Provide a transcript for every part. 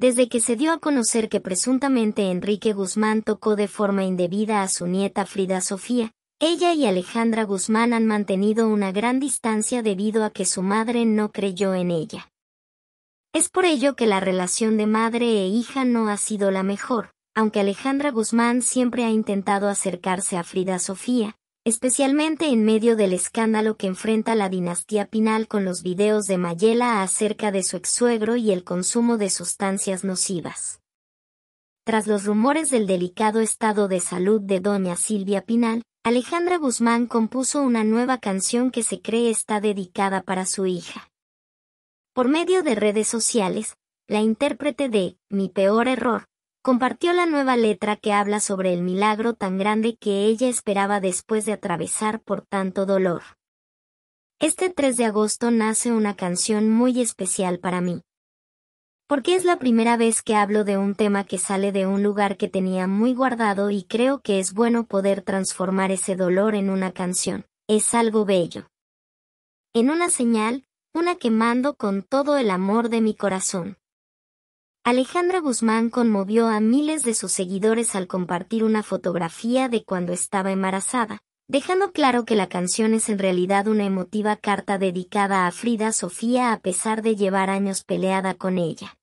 Desde que se dio a conocer que presuntamente Enrique Guzmán tocó de forma indebida a su nieta Frida Sofía, ella y Alejandra Guzmán han mantenido una gran distancia debido a que su madre no creyó en ella. Es por ello que la relación de madre e hija no ha sido la mejor, aunque Alejandra Guzmán siempre ha intentado acercarse a Frida Sofía, especialmente en medio del escándalo que enfrenta la dinastía Pinal con los videos de Mayela acerca de su exsuegro y el consumo de sustancias nocivas. Tras los rumores del delicado estado de salud de doña Silvia Pinal, Alejandra Guzmán compuso una nueva canción que se cree está dedicada para su hija. Por medio de redes sociales, la intérprete de Mi peor error compartió la nueva letra que habla sobre el milagro tan grande que ella esperaba después de atravesar por tanto dolor. Este 3 de agosto nace una canción muy especial para mí. Porque es la primera vez que hablo de un tema que sale de un lugar que tenía muy guardado y creo que es bueno poder transformar ese dolor en una canción. Es algo bello. En una señal, una que mando con todo el amor de mi corazón. Alejandra Guzmán conmovió a miles de sus seguidores al compartir una fotografía de cuando estaba embarazada, dejando claro que la canción es en realidad una emotiva carta dedicada a Frida Sofía a pesar de llevar años peleada con ella.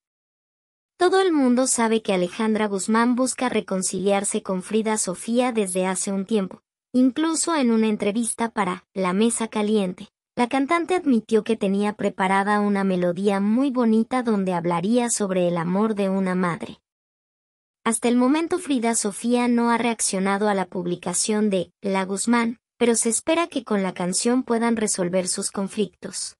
Todo el mundo sabe que Alejandra Guzmán busca reconciliarse con Frida Sofía desde hace un tiempo, incluso en una entrevista para La Mesa Caliente, la cantante admitió que tenía preparada una melodía muy bonita donde hablaría sobre el amor de una madre. Hasta el momento Frida Sofía no ha reaccionado a la publicación de La Guzmán, pero se espera que con la canción puedan resolver sus conflictos.